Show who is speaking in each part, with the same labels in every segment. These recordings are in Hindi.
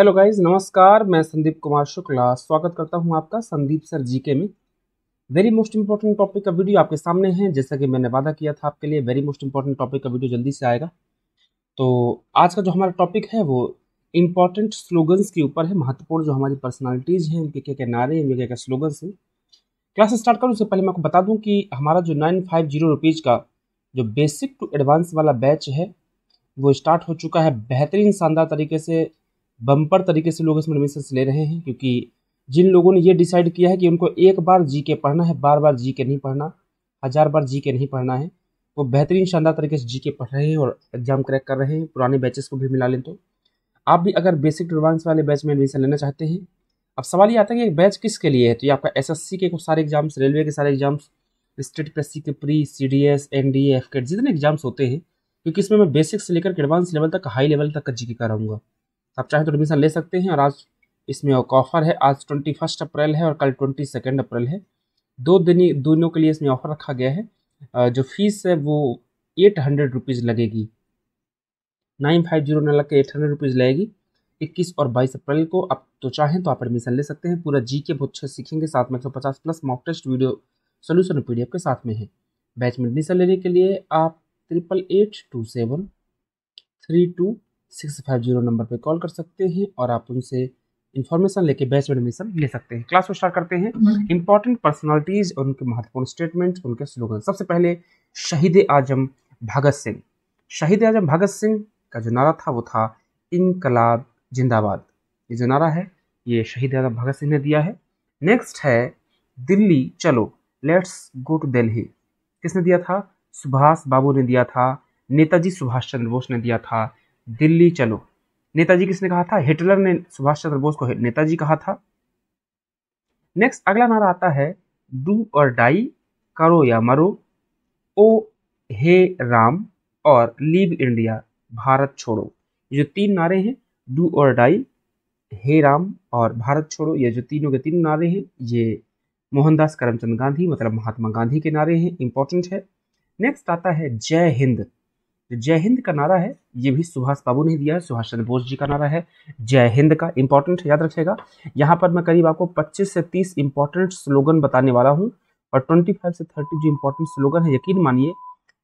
Speaker 1: हेलो गाइस नमस्कार मैं संदीप कुमार शुक्ला स्वागत करता हूं आपका संदीप सर जीके में वेरी मोस्ट इंपॉर्टेंट टॉपिक का वीडियो आपके सामने है जैसा कि मैंने वादा किया था आपके लिए वेरी मोस्ट इंपॉर्टेंट टॉपिक का वीडियो जल्दी से आएगा तो आज का जो हमारा टॉपिक है वो इम्पॉर्टेंट स्लोगन्स के ऊपर है महत्वपूर्ण जो हमारी पर्सनैलिटीज़ हैं उनके क्या क्या नारे हैं उनके क्या क्या स्लोगन्स हैं क्लास स्टार्ट करूँ उससे पहले मैं आपको बता दूँ कि हमारा जो नाइन फाइव जीरो रुपीज़ का जो बेसिक टू एडवांस वाला बैच है वो स्टार्ट हो चुका है बेहतरीन शानदार तरीके से बम्पर तरीके से लोग इसमें एडमिशन्स ले रहे हैं क्योंकि जिन लोगों ने ये डिसाइड किया है कि उनको एक बार जी के पढ़ना है बार बार जी के नहीं पढ़ना हज़ार बार जी के नहीं पढ़ना है वो बेहतरीन शानदार तरीके से जी के पढ़ रहे हैं और एग्ज़ाम क्रैक कर रहे हैं पुराने बैचेस को भी मिला लें तो आप भी अगर बेसिक एडवांस वाले बैच में एडमिशन लेना चाहते हैं अब सवाल ये आता है कि एक बैच किसके लिए है तो ये आपका एस के कुछ सारे एग्जाम्स रेलवे के सारे एग्जाम्स स्टेट प्लस सी के pre C D S N D F जितने एग्जाम्स होते हैं क्योंकि इसमें मैं बेसिक से लेकर एडवांस लेवल तक हाई लेवल तक का जी के कराऊंगा आप चाहें तो एडमिशन ले सकते हैं और आज इसमें एक ऑफर है आज ट्वेंटी फर्स्ट अप्रैल है और कल ट्वेंटी सेकेंड अप्रैल है दो दिन दोनों के लिए इसमें ऑफर रखा गया है जो फीस है वो एट हंड्रेड रुपीज़ लगेगी नाइन फाइव जीरो नाइन लग के एट हंड्रेड रुपीज़ लगेगी इक्कीस और बाईस अप्रैल को आप तो चाहें तो आप एडमिशन ले सकते हैं पूरा जी के बहुत अच्छे सीखेंगे साथ में एक सौ पचास plus mock test video solution P D F के साथ में है बैच में एडमिशन लेने के लिए आप triple eight two seven three two six five zero number पर कॉल कर सकते हैं और आप उनसे इन्फॉर्मेशन लेके बैच में एडमिशन ले सकते हैं क्लास को स्टार्ट करते हैं इंपॉर्टेंट पर्सनालिटीज और उनके महत्वपूर्ण स्टेटमेंट उनके स्लोगन सबसे पहले शहीद आजम भगत सिंह शहीद आजम भगत सिंह का जो नारा था वो था इनकलाब जिंदाबाद ये जो नारा है ये शहीद आजम भगत सिंह ने दिया है नेक्स्ट है दिल्ली चलो लेट्स गो टू दिल्ली किसने दिया था सुभाष बाबू ने दिया था नेताजी सुभाष चंद्र बोस ने दिया था दिल्ली चलो नेताजी किसने कहा था हिटलर ने सुभाष चंद्र बोस को नेताजी कहा था नेक्स्ट अगला नारा आता है डू और डाई करो या मरो ओ हे राम और लीव इंडिया भारत छोड़ो ये जो तीन नारे हैं डू और डाई हे राम और भारत छोड़ो ये जो तीनों के तीन नारे हैं ये मोहनदास करमचंद गांधी मतलब महात्मा गांधी के नारे हैं इंपॉर्टेंट है नेक्स्ट आता है जय हिंद जय हिंद का नारा है ये भी सुभाष बाबू ने दिया है सुभाष चंद्र बोस जी का नारा है जय हिंद का इंपॉर्टेंट याद रखेगा यहाँ पर मैं करीब आपको 25 से 30 इंपॉर्टेंट स्लोगन बताने वाला हूँ और 25 से 30 जो इंपॉर्टेंट स्लोगन है यकीन मानिए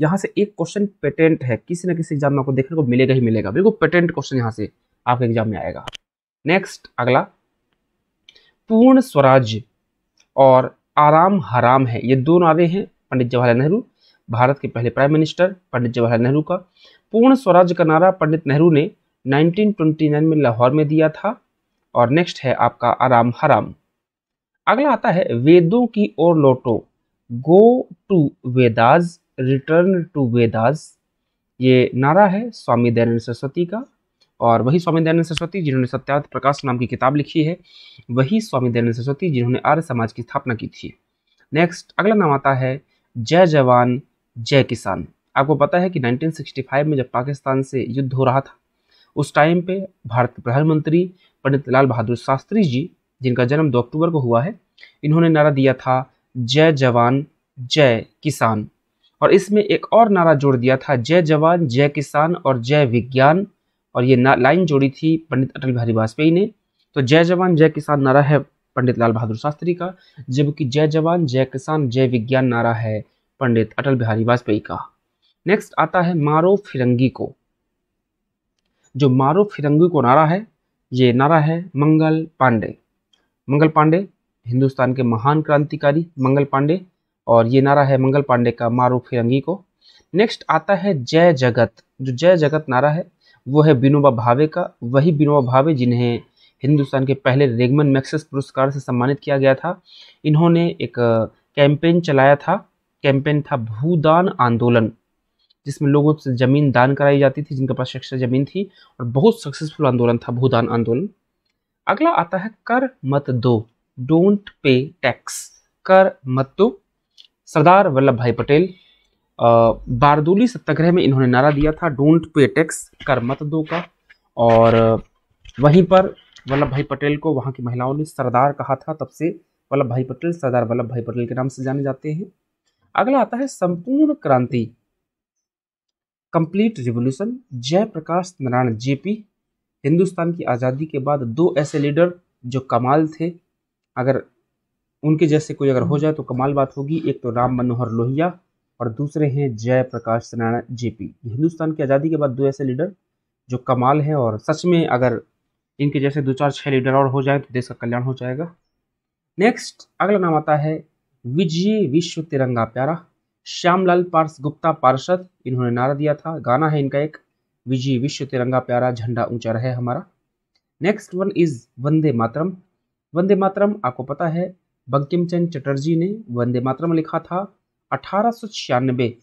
Speaker 1: यहाँ से एक क्वेश्चन पेटेंट है किसी न किसी एग्जाम में आपको देखने को मिलेगा ही मिलेगा बिल्कुल पेटेंट क्वेश्चन यहाँ से आपके एग्जाम में आएगा नेक्स्ट अगला पूर्ण स्वराज्य और आराम हराम है ये दो नारे हैं पंडित जवाहरलाल नेहरू भारत के पहले प्राइम मिनिस्टर पंडित जवाहरलाल नेहरू का पूर्ण स्वराज का नारा पंडित नेहरू ने 1929 में लाहौर में दिया था और नेक्स्ट है आपका आराम हराम अगला आता है वेदों की ओर लौटो go to Vedas return to Vedas ये नारा है स्वामी दयानंद सरस्वती का और वही स्वामी दयानंद सरस्वती जिन्होंने सत्यार्थ प्रकाश नाम की किताब लिखी है वही स्वामी दयानंद सरस्वती जिन्होंने आर्य समाज की स्थापना की थी नेक्स्ट अगला नाम आता है जय जवान जय किसान आपको पता है कि 1965 में जब पाकिस्तान से युद्ध हो रहा था उस टाइम पे भारत के प्रधानमंत्री पंडित लाल बहादुर शास्त्री जी जिनका जन्म दो अक्टूबर को हुआ है इन्होंने नारा दिया था जय जवान जय किसान और इसमें एक और नारा जोड़ दिया था जय जवान जय किसान और जय विज्ञान और ये लाइन जोड़ी थी पंडित अटल बिहारी वाजपेयी ने तो जय जवान जय किसान नारा है पंडित लाल बहादुर शास्त्री का जबकि जय जवान जय किसान जय विज्ञान नारा है पंडित अटल बिहारी वाजपेयी का नेक्स्ट आता है मारो फिरंगी को जो मारो फिरंगी को नारा है ये नारा है मंगल पांडे मंगल पांडे हिंदुस्तान के महान क्रांतिकारी मंगल पांडे और ये नारा है मंगल पांडे का मारो फिरंगी को नेक्स्ट आता है जय जगत जो जय जगत नारा है वो है विनोबा भावे का वही विनोबा भावे जिन्हें हिंदुस्तान के पहले रेगमन मैक्सेस पुरस्कार से सम्मानित किया गया था इन्होंने एक कैंपेन चलाया था कैंपेन था भूदान आंदोलन जिसमें लोगों से ज़मीन दान कराई जाती थी जिनके पास एक्स्ट्रा ज़मीन थी और बहुत सक्सेसफुल आंदोलन था भूदान आंदोलन अगला आता है कर मत दो डोंट पे टैक्स कर मत दो सरदार वल्लभ भाई पटेल बारदोली सत्याग्रह में इन्होंने नारा दिया था डोंट पे टैक्स कर मत दो का और वहीं पर वल्लभ भाई पटेल को वहाँ की महिलाओं ने सरदार कहा था तब से वल्लभ भाई पटेल सरदार वल्लभ भाई पटेल के नाम से जाने जाते हैं अगला आता है Sampoorna Kranti complete revolution Jayaprakash Narayan JP Hindustan की आज़ादी के बाद दो ऐसे लीडर जो कमाल थे अगर उनके जैसे कोई अगर हो जाए तो कमाल बात होगी एक तो राम मनोहर लोहिया और दूसरे हैं जयप्रकाश नारायण जेपी हिंदुस्तान की आज़ादी के बाद दो ऐसे लीडर जो कमाल हैं और सच में अगर इनके जैसे दो चार छः लीडर और हो जाए तो देश का कल्याण हो जाएगा नेक्स्ट अगला नाम आता है विजय विश्व तिरंगा प्यारा श्यामलाल पार्स गुप्ता पार्षद इन्होंने नारा दिया था गाना है इनका एक विजय विश्व तिरंगा प्यारा झंडा ऊंचा रहे हमारा next one is Vande Mataram Vande Mataram आपको पता है बंकिम चंद चटर्जी ने वंदे मातरम लिखा था अठारह सौ छियानबे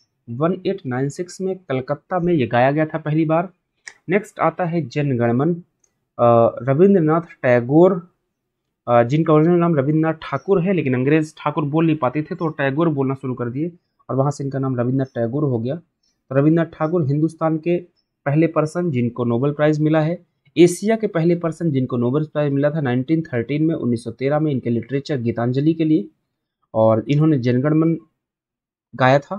Speaker 1: वन एट नाइन सिक्स में कलकत्ता में ये गाया गया था पहली बार नेक्स्ट आता है जनगणमन रविंद्रनाथ टैगोर जिनका ओरिजिनल नाम रविन्द्रनाथ ठाकुर है लेकिन अंग्रेज ठाकुर बोल नहीं पाते थे तो टैगोर बोलना शुरू कर दिए और वहाँ से इनका नाम रविन्द्रनाथ टैगोर हो गया तो रविन्द्रनाथ ठाकुर हिंदुस्तान के पहले पर्सन जिनको नोबेल प्राइज़ मिला है एशिया के पहले पर्सन जिनको नोबेल प्राइज़ मिला था 1913 में 1913 में इनके लिटरेचर गीतांजलि के लिए और इन्होंने जनगणमन गाया था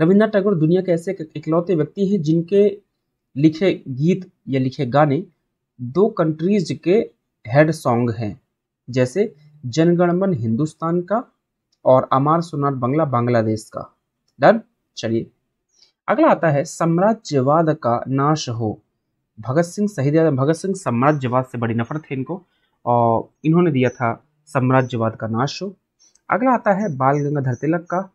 Speaker 1: रविन्द्रनाथ टैगोर दुनिया के ऐसे इकलौते व्यक्ति हैं जिनके लिखे गीत या लिखे गाने दो कंट्रीज के हेड सॉन्ग हैं जैसे जनगणमन हिंदुस्तान का और अमार सुनार बंगला बांग्लादेश का डन चलिए अगला आता है साम्राज्यवाद का नाश हो भगत सिंह शहीद भगत सिंह साम्राज्यवाद से बड़ी नफरत थी इनको और इन्होंने दिया था साम्राज्यवाद का नाश हो अगला आता है बाल गंगाधर तिलक का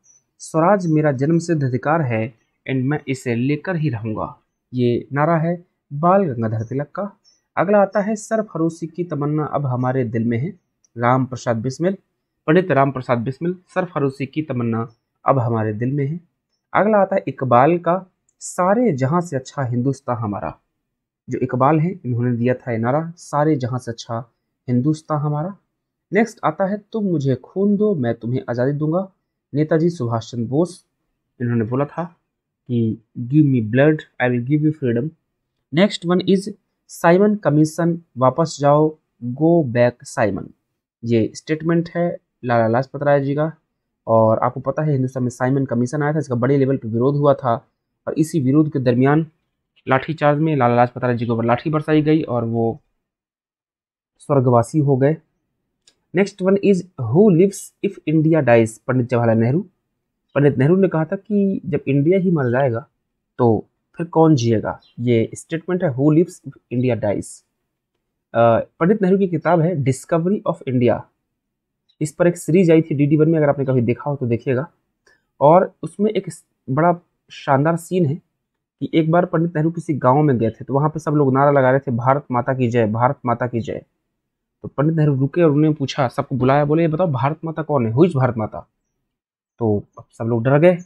Speaker 1: स्वराज मेरा जन्म सिद्ध अधिकार है एंड मैं इसे लेकर ही रहूँगा ये नारा है बाल गंगाधर तिलक का अगला आता है सरफरोशी की तमन्ना अब हमारे दिल में है राम प्रसाद बिस्मिल पंडित राम प्रसाद बिस्मिल सरफरोशी की तमन्ना अब हमारे दिल में है अगला आता है इकबाल का सारे जहाँ से अच्छा हिंदुस्तान हमारा जो इकबाल हैं इन्होंने दिया था ये नारा सारे जहाँ से अच्छा हिंदुस्तान हमारा नेक्स्ट आता है तुम मुझे खून दो मैं तुम्हें आज़ादी दूंगा नेताजी सुभाष चंद्र बोस इन्होंने बोला था कि give me blood I will give you freedom next one is Simon Commission वापस जाओ गो बैक साइमन ये स्टेटमेंट है लाला लाजपत राय जी का और आपको पता है हिंदुस्तान में साइमन कमीशन आया था इसका बड़े लेवल पर विरोध हुआ था और इसी विरोध के दरमियान लाठीचार्ज में लाला लाजपत राय जी के ऊपर लाठी बरसाई गई और वो स्वर्गवासी हो गए next one is who lives if India dies Pandit Jawaharlal Nehru Pandit Nehru ने कहा था कि जब इंडिया ही मर जाएगा तो फिर कौन जिएगा ये स्टेटमेंट है who lives India dies Pandit Nehru की किताब है डिस्कवरी ऑफ इंडिया इस पर एक सीरीज आई थी डी डी वन में अगर आपने कभी देखा हो तो देखिएगा और उसमें एक बड़ा शानदार सीन है कि एक बार पंडित नेहरू किसी गांव में गए थे तो वहां पर सब लोग नारा लगा रहे थे भारत माता की जय भारत माता की जय तो पंडित नेहरू रुके और उन्होंने पूछा सबको बुलाया बोले ये बताओ भारत माता कौन है हुई भारत माता तो सब लोग डर गए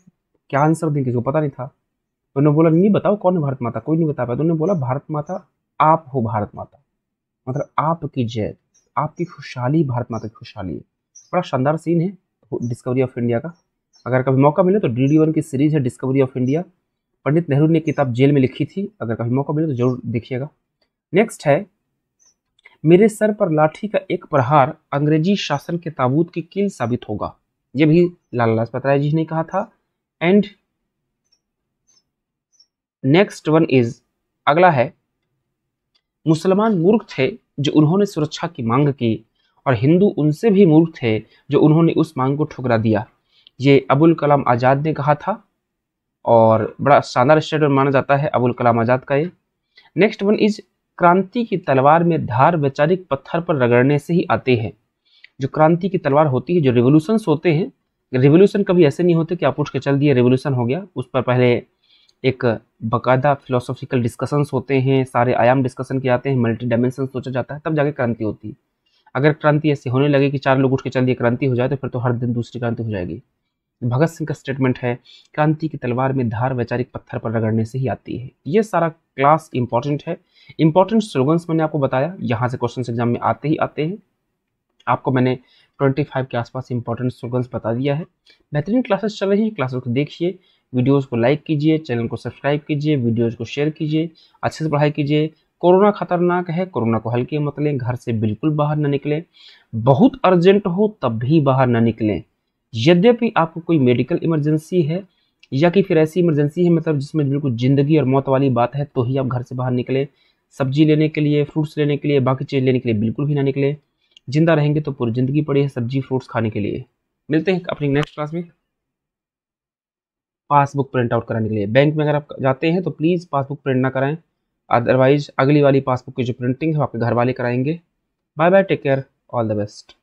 Speaker 1: क्या आंसर दें किसी को पता नहीं था उन्होंने बोला नहीं बताओ कौन है भारत माता कोई नहीं बता पाया तो उन्होंने बोला भारत माता आप हो भारत माता मतलब आपकी जय आपकी खुशहाली भारत माता की खुशहाली है बड़ा शानदार सीन है डिस्कवरी ऑफ इंडिया का अगर कभी मौका मिले तो डी डी वन की सीरीज है Discovery of India Pandit Nehru ने किताब जेल में लिखी थी अगर कभी मौका मिले तो जरूर देखिएगा नेक्स्ट है मेरे सर पर लाठी का एक प्रहार अंग्रेजी शासन के ताबूत की कील साबित होगा ये भी लाल लाजपत राय जी ने कहा था एंड नेक्स्ट वन इज अगला है मुसलमान मूर्ख थे जो उन्होंने सुरक्षा की मांग की और हिंदू उनसे भी मूर्ख थे जो उन्होंने उस मांग को ठुकरा दिया ये अबुल कलाम आज़ाद ने कहा था और बड़ा शानदार स्टेटमेंट माना जाता है अबुल कलाम आज़ाद का ये नेक्स्ट वन इज क्रांति की तलवार में धार वैचारिक पत्थर पर रगड़ने से ही आते हैं जो क्रांति की तलवार होती है जो रिवोल्यूशंस होते हैं रिवोल्यूशन कभी ऐसे नहीं होते कि आप उठ के चल दिए रिवोल्यूशन हो गया उस पर पहले एक बाकायदा फिलोसॉफिकल डिस्कशंस होते हैं सारे आयाम डिस्कशन किए जाते हैं मल्टी डायमेंशन सोचा जाता है तब जाके क्रांति होती है अगर क्रांति ऐसे होने लगे कि चार लोग उठ के चल दिए क्रांति हो जाए तो फिर तो हर दिन दूसरी क्रांति हो जाएगी भगत सिंह का स्टेटमेंट है क्रांति की तलवार में धार वैचारिक पत्थर पर रगड़ने से ही आती है ये सारा क्लास इंपॉर्टेंट है इंपॉर्टेंट स्लोगन्स मैंने आपको बताया यहाँ से क्वेश्चन एग्जाम में आते ही आते हैं आपको मैंने 25 के आसपास इंपॉर्टेंट स्लोगन्स बता दिया है बेहतरीन क्लासेस चल रही हैं क्लासेस को देखिए वीडियोस को लाइक कीजिए चैनल को सब्सक्राइब कीजिए वीडियोस को शेयर कीजिए अच्छे से पढ़ाई कीजिए कोरोना खतरनाक है कोरोना को हल्के मत लें घर से बिल्कुल बाहर ना निकलें बहुत अर्जेंट हो तब भी बाहर ना निकलें यद्यपि आपको कोई मेडिकल इमरजेंसी है या कि फिर ऐसी इमरजेंसी है मतलब जिसमें बिल्कुल ज़िंदगी और मौत वाली बात है तो ही आप घर से बाहर निकलें सब्जी लेने के लिए फ्रूट्स लेने के लिए बाकी चीज़ लेने के लिए बिल्कुल भी ना निकलें जिंदा रहेंगे तो पूरी ज़िंदगी पड़ी है सब्जी फ्रूट्स खाने के लिए मिलते हैं अपनी नेक्स्ट क्लास में पासबुक प्रिंट आउट कराने के लिए बैंक में अगर आप जाते हैं तो प्लीज़ पासबुक प्रिंट ना कराएं अदरवाइज अगली वाली पासबुक की जो प्रिंटिंग है वो आपके घर वाले कराएंगे bye bye take care all the best